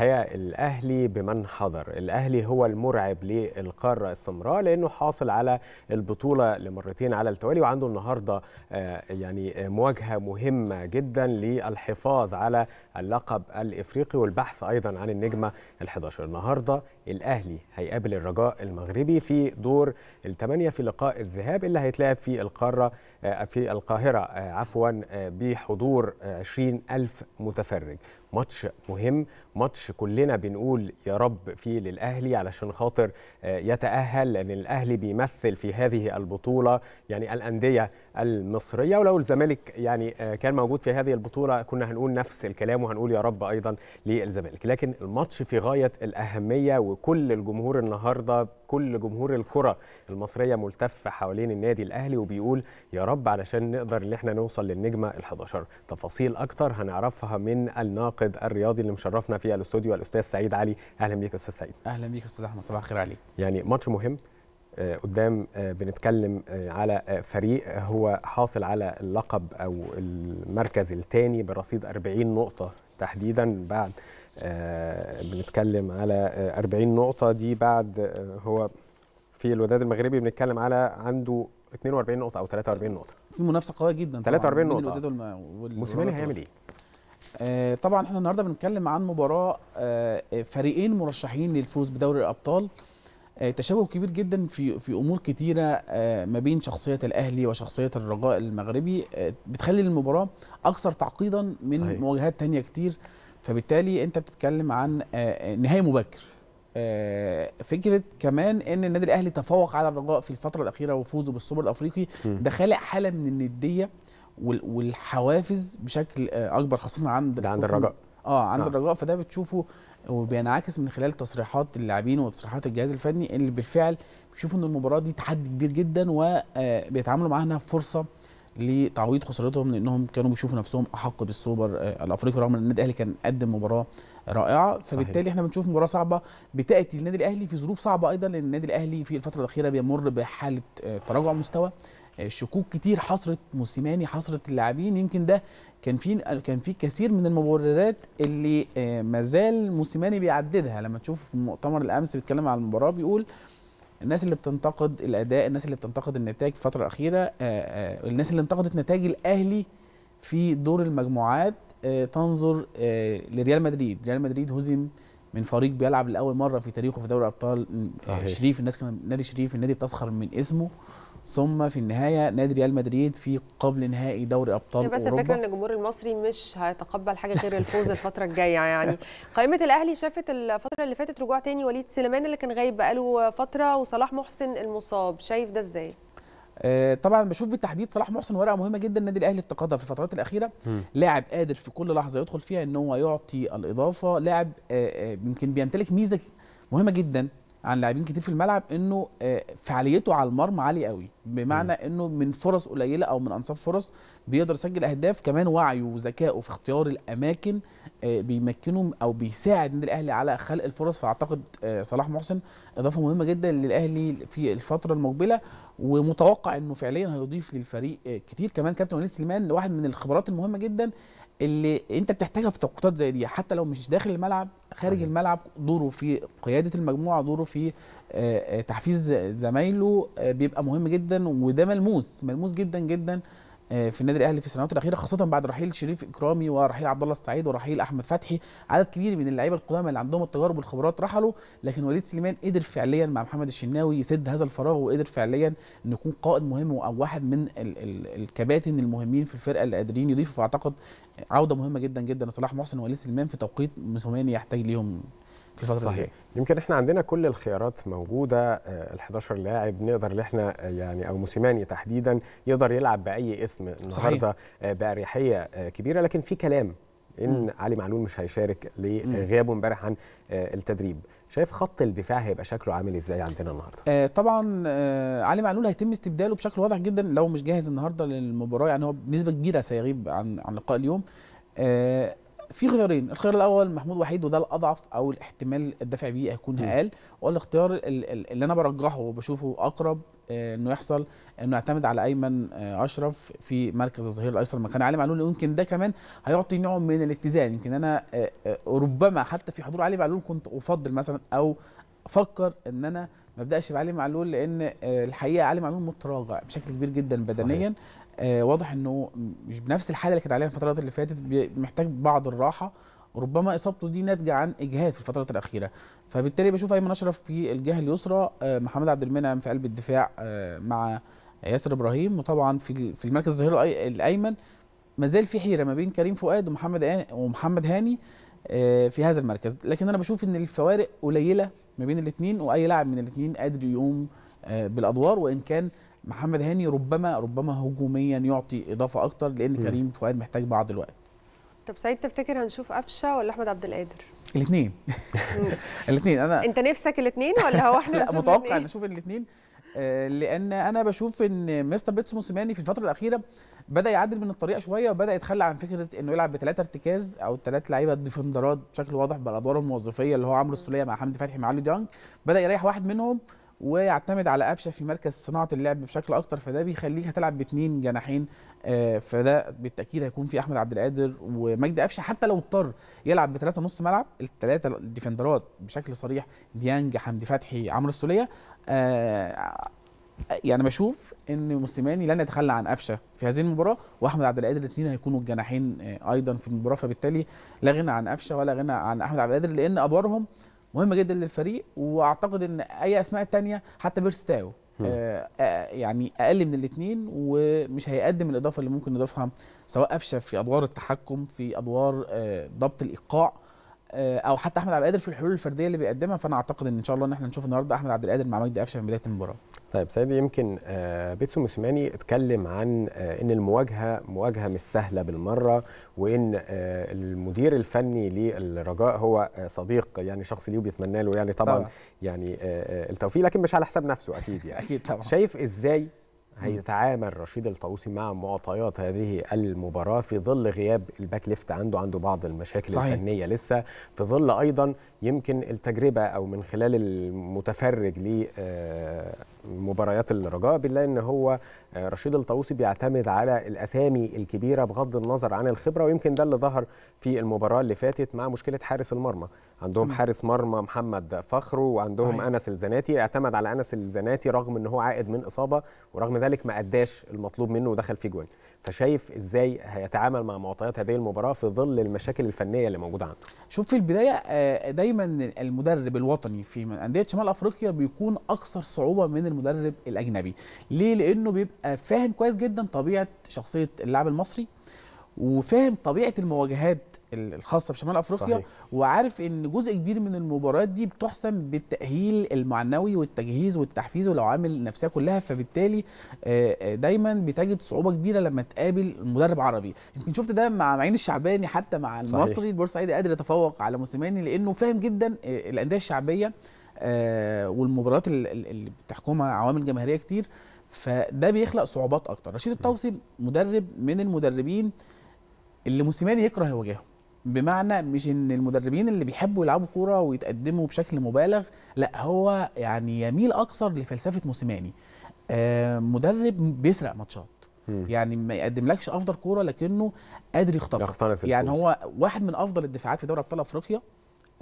الحقيقه الاهلي بمن حضر الاهلي هو المرعب للقاره السمراء لانه حاصل على البطوله لمرتين على التوالي وعنده النهارده آه، يعني آه، مواجهه مهمه جدا للحفاظ على اللقب الافريقي والبحث ايضا عن النجمه ال11 النهارده الاهلي هيقابل الرجاء المغربي في دور الثمانيه في لقاء الذهاب اللي هيتلعب في القاره آه، في القاهره عفوا بحضور 20000 متفرج ماتش مهم ماتش كلنا بنقول يا رب فيه للاهلي علشان خاطر آه، يتاهل لان الاهلي بيمثل في هذه البطوله يعني الانديه المصريه ولو الزمالك يعني آه، كان موجود في هذه البطوله كنا هنقول نفس الكلام وهنقول يا رب ايضا للزمالك لكن الماتش في غايه الاهميه وكل الجمهور النهارده كل جمهور الكره المصريه ملتف حوالين النادي الاهلي وبيقول يا رب علشان نقدر ان احنا نوصل للنجمه ال11 تفاصيل اكتر هنعرفها من الناقد الرياضي اللي مشرفنا في الاستوديو الاستاذ سعيد علي اهلا بيك استاذ سعيد اهلا بيك استاذ احمد صباح الخير عليك يعني ماتش مهم آه، قدام آه، بنتكلم آه، على فريق هو حاصل على اللقب او المركز الثاني برصيد 40 نقطه تحديدا بعد بنتكلم على 40 نقطه دي بعد هو في الوداد المغربي بنتكلم على عنده 42 نقطه او 43 نقطه في منافسه قويه جدا 43 نقطه الوداد موسيماني هيعمل ايه طبعا احنا النهارده بنتكلم عن مباراه فريقين مرشحين للفوز بدوري الابطال آه، تشابه كبير جدا في في امور كتيره آه، ما بين شخصيه الاهلي وشخصيه الرجاء المغربي آه، بتخلي المباراه اكثر تعقيدا من صحيح. مواجهات تانية كتير فبالتالي انت بتتكلم عن نهايه مبكر فكره كمان ان النادي الاهلي تفوق على الرجاء في الفتره الاخيره وفوزه بالسوبر الافريقي ده خلق حاله من النديه والحوافز بشكل اكبر خاصه عند عند الرجاء اه عنده آه. الرجاء فده بتشوفه وبينعكس من خلال تصريحات اللاعبين وتصريحات الجهاز الفني اللي بالفعل بيشوفوا ان المباراه دي تحدي كبير جدا وبيتعاملوا آه، معاها فرصه لتعويض خسارتهم لانهم كانوا بيشوفوا نفسهم احق بالسوبر آه، الافريقي رغم ان النادي الاهلي كان قدم مباراه رائعه فبالتالي صحيح. احنا بنشوف مباراه صعبه بتاتي للنادي الاهلي في ظروف صعبه ايضا لان النادي الاهلي في الفتره الاخيره بيمر بحاله آه، تراجع مستوى آه، شكوك كتير حصرت موسيماني حصرت اللاعبين يمكن ده كان في كان في كثير من المبررات اللي آه، مازال موسيماني بيعددها لما تشوف مؤتمر الامس بيتكلم على المباراه بيقول الناس اللي بتنتقد الاداء الناس اللي بتنتقد النتائج في الفتره الاخيره الناس اللي انتقدت نتائج الاهلي في دور المجموعات آه، تنظر آه، لريال مدريد ريال مدريد هزم من فريق بيلعب لاول مره في تاريخه في دوري ابطال آه، صحيح. شريف الناس كان نادي شريف النادي بتسخر من اسمه ثم في النهايه نادي ريال مدريد في قبل نهائي دوري ابطال بس اوروبا بس الفكره ان الجمهور المصري مش هيتقبل حاجه غير الفوز الفتره الجايه يعني قائمه الاهلي شافت الفتره اللي فاتت رجوع تاني وليد سليمان اللي كان غايب بقاله فتره وصلاح محسن المصاب شايف ده ازاي آه، طبعا بشوف بالتحديد صلاح محسن ورقه مهمه جدا النادي الاهلي افتقدها في الفترات الاخيره لاعب قادر في كل لحظه يدخل فيها ان هو يعطي الاضافه لاعب آه، آه، يمكن بيمتلك ميزه مهمه جدا عن لاعبين كتير في الملعب انه آه، فعاليته على المرمى عالي قوي بمعنى انه من فرص قليله او من انصاف فرص بيقدر يسجل اهداف كمان وعيه وذكائه في اختيار الاماكن آه، بيمكنه او بيساعد النادي الاهلي على خلق الفرص فاعتقد آه، صلاح محسن اضافه مهمه جدا للاهلي في الفتره المقبله ومتوقع انه فعليا هيضيف للفريق كتير كمان كابتن وليد سليمان واحد من الخبرات المهمه جدا اللي انت بتحتاجها في توقيتات زي دي حتى لو مش داخل الملعب خارج الملعب دوره في قياده المجموعه دوره في آه، آه، تحفيز زمايله آه، بيبقى مهم جدا وده ملموس ملموس جدا جدا آه، في النادي الاهلي في السنوات الاخيره خاصه بعد رحيل شريف اكرامي ورحيل عبد الله السعيد ورحيل احمد فتحي عدد كبير من اللعيبه القدامى اللي عندهم التجارب والخبرات رحلوا لكن وليد سليمان قدر فعليا مع محمد الشناوي يسد هذا الفراغ وقدر فعليا انه يكون قائد مهم او واحد من ال ال الكباتن المهمين في الفرقه اللي قادرين يضيفوا فاعتقد عوده مهمه جدا جدا لصلاح محسن وليد سليمان في توقيت موسيماني يحتاج ليهم في الفتره صحيح. دي يمكن احنا عندنا كل الخيارات موجوده آه، ال 11 لاعب نقدر احنا آه، يعني او موسيماني تحديدا يقدر يلعب باي اسم النهارده آه، باريحيه كبيره لكن في كلام ان م. علي معلول مش هيشارك لغيابه امبارح عن التدريب شايف خط الدفاع هيبقى شكله عامل ازاي عندنا النهارده آه طبعا آه علي معلول هيتم استبداله بشكل واضح جدا لو مش جاهز النهارده للمباراه يعني هو بنسبه كبيره سيغيب عن عن لقاء اليوم آه في خيارين الخيار الاول محمود وحيد وده الاضعف او الاحتمال الدافع بيه هيكون اقل والاختيار اللي انا برجحه وبشوفه اقرب آه، انه يحصل انه يعتمد على ايمن آه، اشرف في مركز الظهير الايسر مكان علي معلول يمكن ده كمان هيعطي نوع من الاتزان يمكن انا آه، ربما حتى في حضور علي معلول كنت افضل مثلا او افكر ان انا ما ابداش بعلي معلول لان آه، الحقيقه علي معلول متراجع بشكل كبير جدا بدنيا آه واضح انه مش بنفس الحاله اللي كانت عليها الفترات اللي فاتت محتاج بعض الراحه ربما اصابته دي ناتجه عن اجهاد في الفترات الاخيره فبالتالي بشوف ايمن اشرف في الجهه اليسرى آه محمد عبد المنعم في قلب الدفاع آه مع ياسر ابراهيم وطبعا في في المركز الظهير الايمن ما زال في حيره ما بين كريم فؤاد ومحمد ومحمد هاني آه، في هذا المركز لكن انا بشوف ان الفوارق قليله ما بين الاثنين واي لاعب من الاثنين قادر يقوم آه، بالادوار وان كان محمد هاني ربما ربما هجوميا يعطي اضافه اكتر لان كريم فؤاد محتاج بعض الوقت طب سعيد تفتكر هنشوف قفشه ولا احمد عبد القادر الاثنين الاثنين انا انت نفسك الاثنين ولا هو احنا لا متوقع نشوف اشوف الاثنين آه، لان انا بشوف ان مستر بيتسو موسيماني في الفتره الاخيره بدا يعدل من الطريقه شويه وبدا يتخلى عن فكره انه يلعب بثلاثه ارتكاز او ثلاث لعيبه ديفندرات بشكل واضح بالادوار الوظيفيه اللي هو عمرو السوليه مع حمدي فتحي مع علي ديانج بدا يريح واحد منهم ويعتمد على قفشه في مركز صناعه اللعب بشكل اكتر فده بيخليك هتلعب باثنين جناحين آه، فده بالتاكيد هيكون في احمد عبد القادر ومجدي قفشه حتى لو اضطر يلعب بثلاثه نص ملعب الثلاثه الديفندرات بشكل صريح ديانج حمدي فتحي عمرو السوليه آه، يعني بشوف ان موسيماني لن يتخلى عن قفشه في هذه المباراه واحمد عبد القادر الاثنين هيكونوا الجناحين آه، ايضا في المباراه فبالتالي لا غنى عن قفشه ولا غنى عن احمد عبد القادر لان ادوارهم مهمه جدا للفريق واعتقد ان اي اسماء تانية حتى بيرستاو آه، آه، يعني اقل من الاثنين ومش هيقدم الاضافه اللي ممكن نضيفها سواء قفشه في ادوار التحكم في ادوار آه، ضبط الايقاع آه، او حتى احمد عبد القادر في الحلول الفرديه اللي بيقدمها فانا اعتقد ان ان شاء الله ان احنا نشوف النهارده احمد عبد القادر مع مجدي قفشه من بدايه المباراه. طيب سيدي يمكن آه، بيتسو موسيماني اتكلم عن آه، ان المواجهه مواجهه مش سهله بالمره وان المدير الفني للرجاء هو صديق يعني شخص ليه وبيتمنى له يعني طبعا, طبعا. يعني التوفيق لكن مش على حساب نفسه اكيد يعني. اكيد طبعا. شايف ازاي هيتعامل رشيد الطاووسي مع معطيات هذه المباراه في ظل غياب الباك ليفت عنده عنده بعض المشاكل صحيح. الفنيه لسه في ظل ايضا يمكن التجربه او من خلال المتفرج ل آه، مباريات الرجاء بالله ان هو آه، رشيد الطاووسي بيعتمد على الاسامي الكبيره بغض النظر عن الخبره ويمكن ده اللي ظهر في المباراه اللي فاتت مع مشكله حارس المرمى عندهم حارس مرمى محمد فخرو وعندهم صحيح. انس الزناتي اعتمد على انس الزناتي رغم ان هو عائد من اصابه ورغم ذلك ما اداش المطلوب منه ودخل في جوان فشايف ازاي هيتعامل مع معطيات هذه المباراه في ظل المشاكل الفنيه اللي موجوده عنده شوف في البدايه آه، دايما المدرب الوطني في انديه شمال افريقيا بيكون اكثر صعوبه من المدرب الاجنبي ليه لانه بيبقى فاهم كويس جدا طبيعه شخصيه اللاعب المصري وفاهم طبيعه المواجهات الخاصه بشمال افريقيا صحيح. وعارف ان جزء كبير من المباريات دي بتحسم بالتاهيل المعنوي والتجهيز والتحفيز والعوامل النفسية كلها فبالتالي آه، آه، دايما بتجد صعوبه كبيره لما تقابل مدرب عربي يمكن شفت ده مع معين الشعباني حتى مع المصري صحيح. البورسعيدي قادر يتفوق على موسيماني لانه فاهم جدا آه، الانديه الشعبيه والمباريات اللي بتحكمها عوامل جماهيريه كتير فده بيخلق صعوبات اكتر رشيد الطوسي مدرب من المدربين اللي موسيماني يكره يواجههم بمعنى مش ان المدربين اللي بيحبوا يلعبوا كوره ويتقدموا بشكل مبالغ لا هو يعني يميل اكثر لفلسفه موسيماني آه مدرب بيسرق ماتشات يعني ما يقدملكش افضل كوره لكنه قادر يخطفها يعني هو واحد من افضل الدفاعات في دوري ابطال افريقيا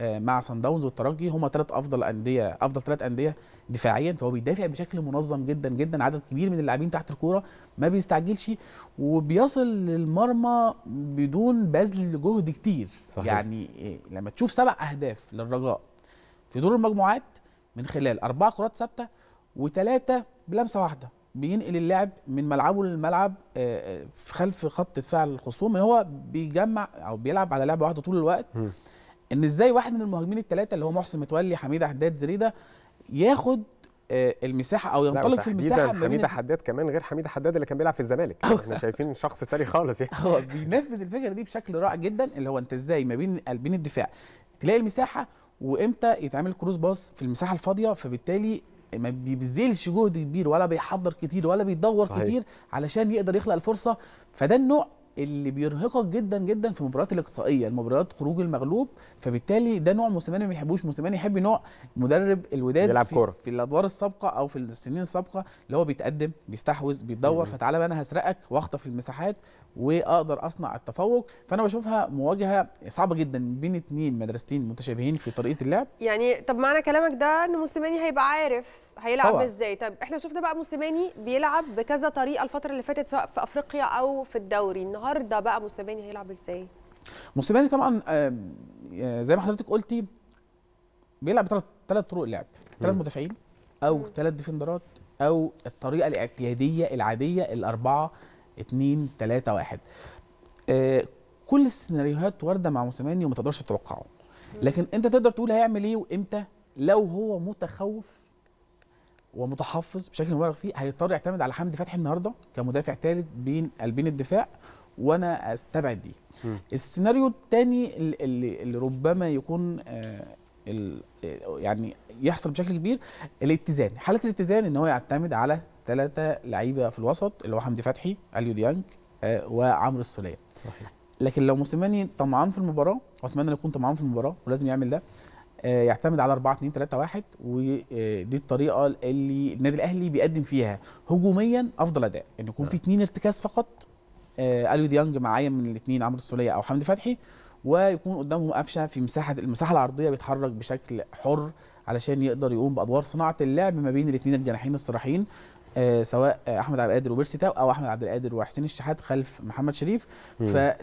آه، مع سان داونز والترجي هم ثلاث افضل انديه افضل ثلاث انديه دفاعيا فهو بيدافع بشكل منظم جدا جدا عدد كبير من اللاعبين تحت الكوره ما بيستعجلش وبيصل للمرمى بدون بذل جهد كتير صحيح. يعني آه، لما تشوف سبع اهداف للرجاء في دور المجموعات من خلال اربع كرات ثابته وثلاثه بلمسه واحده بينقل اللعب من ملعبه للملعب آه، في خلف خط دفاع الخصوم هو بيجمع او بيلعب على لعبه واحده طول الوقت م. ان ازاي واحد من المهاجمين الثلاثه اللي هو محسن متولي حميد حداد زريده ياخد آه، المساحه او ينطلق في المساحه حميد حميده حداد كمان غير حميده حداد اللي كان بيلعب في الزمالك احنا شايفين شخص تاني خالص يعني هو بينفذ الفكره دي بشكل رائع جدا اللي هو انت ازاي ما بين قلبين الدفاع تلاقي المساحه وامتى يتعمل كروس باص في المساحه الفاضيه فبالتالي ما بيبذلش جهد كبير ولا بيحضر كتير ولا بيدور صحيح. كتير علشان يقدر يخلق الفرصه فده النوع اللي بيرهقك جدا جدا في المباريات الاقصائيه المباريات خروج المغلوب فبالتالي ده نوع موسيماني ما بيحبوش موسيماني يحب نوع مدرب الوداد بيلعب في, كرة. في الادوار السابقه او في السنين السابقه اللي هو بيتقدم بيستحوذ بيدور فتعالى بقى انا هسرقك واخطف المساحات واقدر اصنع التفوق فانا بشوفها مواجهه صعبه جدا بين اثنين مدرستين متشابهين في طريقه اللعب يعني طب معنى كلامك ده ان موسيماني هيبقى عارف هيلعب طبعا. ازاي طب احنا شفنا بقى موسيماني بيلعب بكذا طريقه الفتره اللي فاتت سواء في افريقيا او في الدوري النهارده بقى موسيماني هيلعب ازاي؟ موسيماني طبعا آه، آه، زي ما حضرتك قلتي بيلعب ثلاث طرق لعب ثلاث مدافعين او ثلاث ديفندرات او الطريقه الاعتياديه العاديه الاربعه 2 3 1 كل السيناريوهات وارده مع موسيماني وما تقدرش تتوقعه لكن انت تقدر تقول هيعمل ايه وامتى لو هو متخوف ومتحفظ بشكل مبالغ فيه هيضطر يعتمد على حمدي فتحي النهارده كمدافع ثالث بين قلبين الدفاع وانا استبعد دي م. السيناريو الثاني اللي, اللي ربما يكون آه، آه، يعني يحصل بشكل كبير الاتزان حاله الاتزان ان هو يعتمد على ثلاثه لعيبه في الوسط اللي هو حمدي فتحي اليو ديانج آه، وعمرو السوليه صحيح لكن لو موسيماني طمعان في المباراه واتمنى يكون طمعان في المباراه ولازم يعمل ده يعتمد على 4 2 3 1 ودي الطريقه اللي النادي الاهلي بيقدم فيها هجوميا افضل اداء ان يكون نعم. في اثنين ارتكاز فقط آه، اليو ديانج معايا من الاثنين عمرو السوليه او حمدي فتحي ويكون قدامهم قفشه في مساحه المساحه العرضيه بيتحرك بشكل حر علشان يقدر يقوم بادوار صناعه اللعب ما بين الاثنين الجناحين الصراحين آه، سواء احمد عبد القادر وبيرسي تاو او احمد عبد القادر وحسين الشحات خلف محمد شريف فزي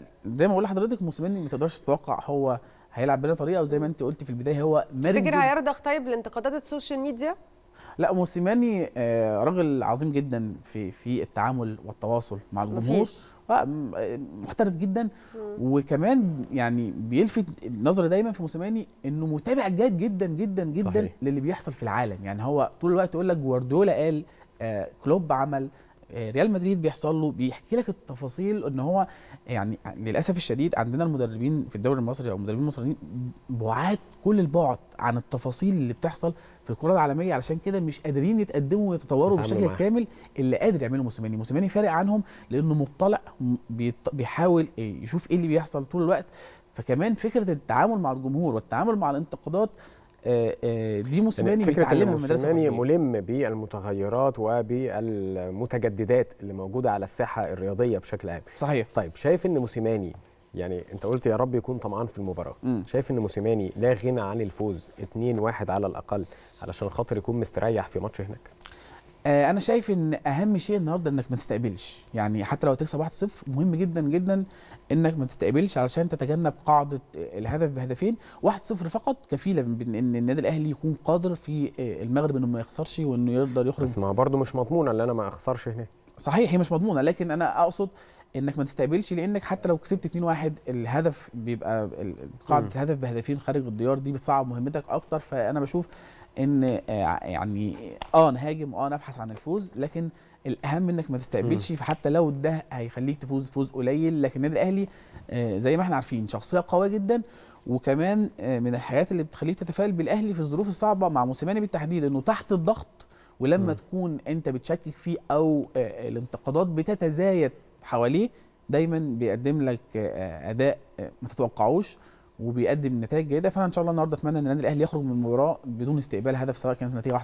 ما بقول لحضرتك موسيمين ما تقدرش تتوقع هو هيلعب بلا طريقه وزي ما انت قلتي في البدايه هو مرن تفتكر هيرضخ طيب لانتقادات السوشيال ميديا؟ لا موسيماني آه، راجل عظيم جدا في في التعامل والتواصل مع الجمهور آه، محترف جدا وكمان يعني بيلفت النظر دايما في موسيماني انه متابع جاد جدا جدا جدا صحيح. للي بيحصل في العالم يعني هو طول الوقت يقول لك جوارديولا قال آه، كلوب عمل آه، ريال مدريد بيحصل له بيحكي لك التفاصيل ان هو يعني للاسف الشديد عندنا المدربين في الدوري المصري او المدربين المصريين بعاد كل البعد عن التفاصيل اللي بتحصل في الكره العالميه علشان كده مش قادرين يتقدموا ويتطوروا بالشكل الكامل اللي قادر يعمله موسيماني موسيماني فارق عنهم لانه مطلع بيحاول آه، يشوف ايه اللي بيحصل طول الوقت فكمان فكره التعامل مع الجمهور والتعامل مع الانتقادات آه، آه، دي موسيماني يعني بيتعلمها من المدرسه موسيماني ملم بالمتغيرات وبالمتجددات اللي موجوده على الساحه الرياضيه بشكل عام صحيح طيب شايف ان موسيماني يعني انت قلت يا رب يكون طمعان في المباراه م. شايف ان موسيماني لا غنى عن الفوز 2-1 على الاقل علشان خاطر يكون مستريح في ماتش هناك آه، انا شايف ان اهم شيء النهارده انك ما تستقبلش يعني حتى لو تكسب 1-0 مهم جدا جدا انك ما تستقبلش علشان تتجنب قاعده آه، الهدف بهدفين 1-0 فقط كفيله بان النادي الاهلي يكون قادر في آه، المغرب انه ما يخسرش وانه يقدر يخرج بس ما برضه مش مضمونه ان انا ما اخسرش هناك صحيح هي مش مضمونه لكن انا اقصد انك ما تستقبلش لانك حتى لو كسبت 2-1 الهدف بيبقى قاعده الهدف بهدفين خارج الديار دي بتصعب مهمتك اكتر فانا بشوف ان آه، يعني اه نهاجم اه نبحث عن الفوز لكن الاهم انك ما تستقبلش فحتى لو ده هيخليك تفوز فوز قليل لكن النادي الاهلي آه، زي ما احنا عارفين شخصيه قويه جدا وكمان آه، من الحاجات اللي بتخليك تتفائل بالاهلي في الظروف الصعبه مع موسيماني بالتحديد انه تحت الضغط ولما م. تكون انت بتشكك فيه او الانتقادات بتتزايد حواليه دايما بيقدم لك اداء ما تتوقعوش وبيقدم نتائج جيده فانا ان شاء الله النهارده اتمنى ان النادي الاهلي يخرج من المباراه بدون استقبال هدف سواء كانت النتيجه 1-0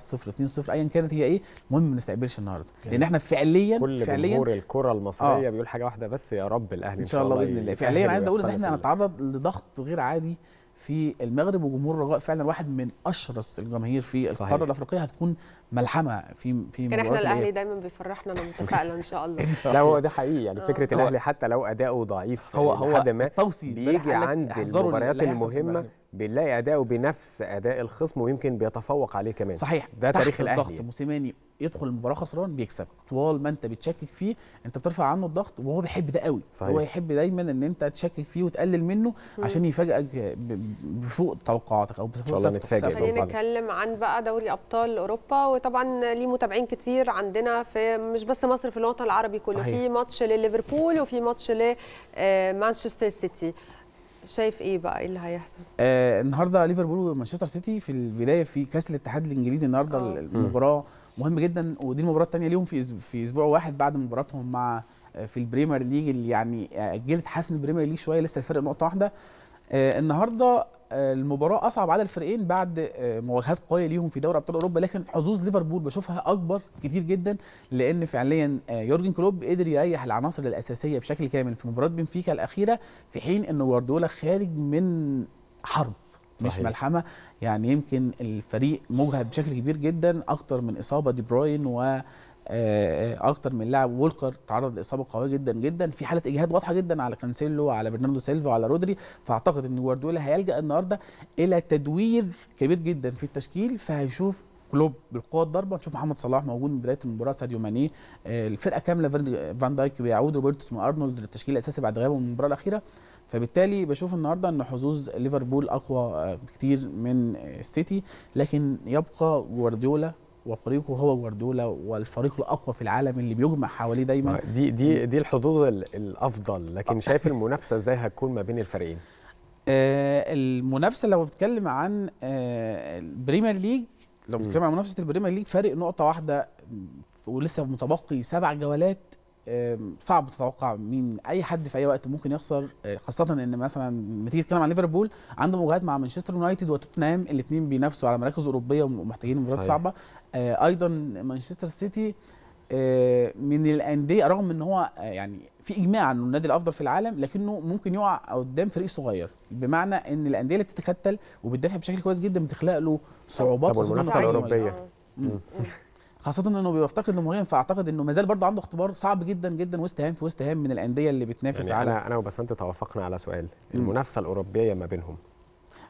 2-0 ايا كانت هي ايه المهم ما نستقبلش النهارده يعني لان احنا فعليا كل فعليا جمهور الكره المصريه آه. بيقول حاجه واحده بس يا رب الاهلي ان شاء الله باذن الله فعليا عايز اقول ان احنا هنتعرض لضغط غير عادي في المغرب وجمهور الرجاء فعلا واحد من اشرس الجماهير في القاره الافريقيه هتكون ملحمه في في كان احنا الاهلي دايما بيفرحنا انا متفائله ان شاء الله لا هو ده حقيقي يعني آه. فكره الاهلي حتى لو اداؤه ضعيف هو هو ما بيجي عند المباريات المهمه بنلاقي اداؤه بنفس اداء الخصم ويمكن بيتفوق عليه كمان صحيح ده تحت تاريخ الاهلي الضغط موسيماني يدخل المباراه خسران بيكسب طوال ما انت بتشكك فيه انت بترفع عنه الضغط وهو بيحب ده قوي صحيح. هو يحب دايما ان انت تشكك فيه وتقلل منه مم. عشان يفاجئك بفوق توقعاتك او بفوق صفقتك خلينا نتكلم عن بقى دوري ابطال اوروبا وطبعا ليه متابعين كتير عندنا في مش بس مصر في الوطن العربي كله صحيح. في ماتش لليفربول وفي ماتش لمانشستر آه، سيتي شايف ايه بقى ايه اللي هيحصل؟ آه النهارده ليفربول ومانشستر سيتي في البدايه في كاس الاتحاد الانجليزي النهارده آه. المباراه مهم جدا ودي المباراه الثانيه ليهم في في اسبوع واحد بعد مباراتهم مع آه، في البريمير ليج اللي يعني اجلت حسم البريمير ليج شويه لسه الفرق نقطه واحده آه النهارده المباراه اصعب على الفريقين بعد آه، مواجهات قويه ليهم في دوري ابطال اوروبا لكن حظوظ ليفربول بشوفها اكبر كتير جدا لان فعليا آه، يورجن كلوب قدر يريح العناصر الاساسيه بشكل كامل في مباراه بنفيكا الاخيره في حين ان جوارديولا خارج من حرب مش صحيح. ملحمه يعني يمكن الفريق مجهد بشكل كبير جدا اكتر من اصابه دي بروين و آه، آه، اكتر من لاعب وولكر تعرض لاصابه قويه جدا جدا في حاله اجهاد واضحه جدا على كانسيلو وعلى برناردو سيلفا وعلى رودري فاعتقد ان جوارديولا هيلجا النهارده الى تدوير كبير جدا في التشكيل فهيشوف كلوب بالقوه الضربه نشوف محمد صلاح موجود من بدايه المباراه ساديو ماني آه، الفرقه كامله فان دايك بيعود روبرتسون وارنولد للتشكيل الاساسي بعد غيابه من المباراه الاخيره فبالتالي بشوف النهارده ان حظوظ ليفربول اقوى بكتير من السيتي لكن يبقى جوارديولا وفريقه هو جوارديولا والفريق الاقوى في العالم اللي بيجمع حواليه دايما دي دي دي الحظوظ الافضل لكن آه. شايف المنافسه ازاي هتكون ما بين الفريقين آه المنافسه لو بتتكلم عن آه البريمير ليج لو بتتكلم عن منافسه البريمير ليج فارق نقطه واحده ولسه متبقي سبع جولات صعب تتوقع مين اي حد في اي وقت ممكن يخسر آه، خاصه ان مثلا لما تيجي تتكلم عن ليفربول عنده مواجهات مع مانشستر يونايتد وتوتنهام الاثنين بينافسوا على مراكز اوروبيه ومحتاجين مباريات صعبه آه، ايضا مانشستر سيتي آه، من الانديه رغم ان هو يعني في اجماع انه النادي الافضل في العالم لكنه ممكن يقع قدام فريق صغير بمعنى ان الانديه اللي بتتكتل وبتدافع بشكل كويس جدا بتخلق له صعوبات طب والمنافسه الاوروبيه خاصه انه بيفتقد لمهاجم فاعتقد انه مازال برضه عنده اختبار صعب جدا جدا وست هام في وست هام من الانديه اللي بتنافس يعني على انا انا وبسنت توافقنا على سؤال المنافسه الاوروبيه ما بينهم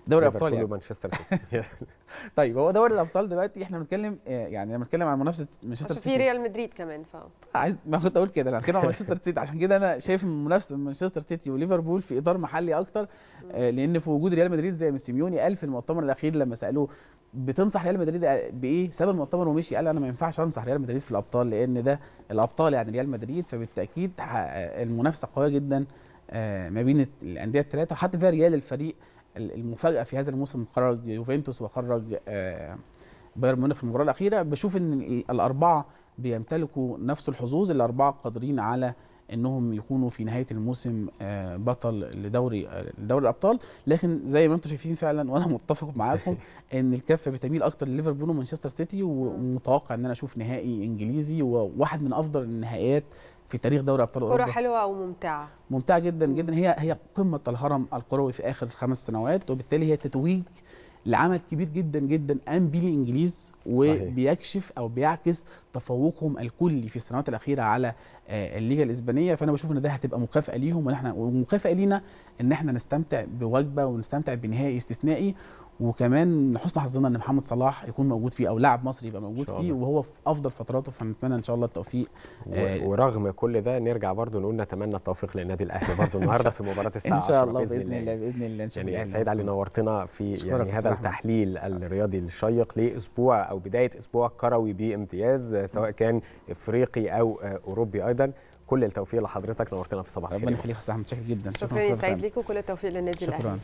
دوري الابطال يعني مانشستر سيتي طيب هو دوري الابطال دلوقتي احنا بنتكلم آه، يعني لما بنتكلم عن منافسه مانشستر سيتي في ريال مدريد كمان ف عايز ما كنت اقول كده انا بتكلم عن مانشستر سيتي عشان كده انا شايف منافسه مانشستر سيتي وليفربول في اطار محلي اكتر آه، لان في وجود ريال مدريد زي مستيميوني قال في المؤتمر الاخير لما سالوه بتنصح ريال مدريد بايه؟ ساب المؤتمر ومشي قال انا ما ينفعش انصح ريال مدريد في الابطال لان ده الابطال يعني ريال مدريد فبالتاكيد آه، المنافسه قويه جدا ما بين الانديه الثلاثه وحتى فيها ريال الفريق المفاجاه في هذا الموسم خرج يوفنتوس وخرج آه، بايرن ميونخ في المباراه الاخيره بشوف ان الاربعه بيمتلكوا نفس الحظوظ الاربعه قادرين على انهم يكونوا في نهايه الموسم آه، بطل لدوري آه، دوري الابطال لكن زي ما انتم شايفين فعلا وانا متفق معاكم ان الكفه بتميل اكتر لليفربول ومانشستر سيتي ومتوقع ان انا اشوف نهائي انجليزي وواحد من افضل النهائيات في تاريخ دوري ابطال اوروبا كره حلوه وممتعه ممتعه جدا جدا هي هي قمه الهرم الكروي في اخر خمس سنوات وبالتالي هي تتويج لعمل كبير جدا جدا قام بيه الانجليز وبيكشف او بيعكس تفوقهم الكلي في السنوات الاخيره على آه، الليجا الاسبانيه فانا بشوف ان ده هتبقى مكافاه ليهم ونحن ومكافاه لينا ان احنا نستمتع بوجبه ونستمتع بنهائي استثنائي وكمان لحسن حظنا ان محمد صلاح يكون موجود فيه او لاعب مصري يبقى موجود فيه وهو في افضل فتراته فنتمنى ان شاء الله التوفيق آه، ورغم كل ده نرجع برضو نقول نتمنى التوفيق للنادي الاهلي برضو النهارده في مباراه الساعه 10 ان شاء الله باذن الله, الله باذن الله ان شاء يعني الله سعيد علي نورتنا في يعني هذا التحليل الرياضي الشيق لاسبوع او بدايه اسبوع كروي بامتياز سواء كان افريقي او آه، اوروبي ايضا كل التوفيق لحضرتك نورتنا في صباح الخير ربنا يخليك يا استاذ احمد شكرا جدا شكرا سعيد ليك وكل التوفيق للنادي الاهلي